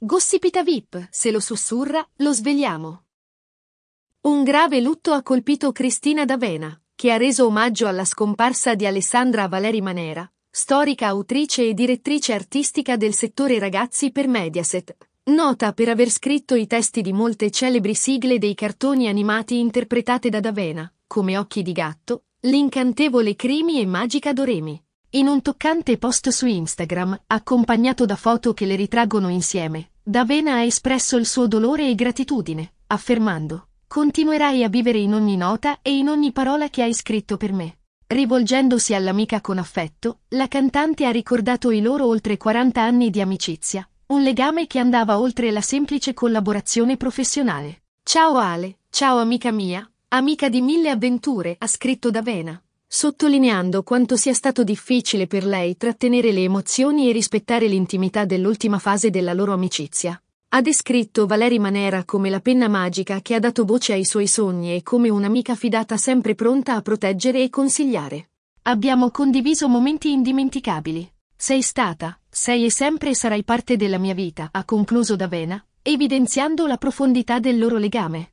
Gossipita VIP, se lo sussurra, lo svegliamo. Un grave lutto ha colpito Cristina D'Avena, che ha reso omaggio alla scomparsa di Alessandra Valeri Manera, storica autrice e direttrice artistica del settore ragazzi per Mediaset, nota per aver scritto i testi di molte celebri sigle dei cartoni animati interpretate da D'Avena, come Occhi di gatto, L'incantevole Crimi e Magica Doremi. In un toccante post su Instagram, accompagnato da foto che le ritraggono insieme, Davena ha espresso il suo dolore e gratitudine, affermando Continuerai a vivere in ogni nota e in ogni parola che hai scritto per me. Rivolgendosi all'amica con affetto, la cantante ha ricordato i loro oltre 40 anni di amicizia, un legame che andava oltre la semplice collaborazione professionale. Ciao Ale, ciao amica mia, amica di mille avventure, ha scritto Davena sottolineando quanto sia stato difficile per lei trattenere le emozioni e rispettare l'intimità dell'ultima fase della loro amicizia. Ha descritto Valeri Manera come la penna magica che ha dato voce ai suoi sogni e come un'amica fidata sempre pronta a proteggere e consigliare. Abbiamo condiviso momenti indimenticabili. Sei stata, sei e sempre sarai parte della mia vita, ha concluso Davena, evidenziando la profondità del loro legame.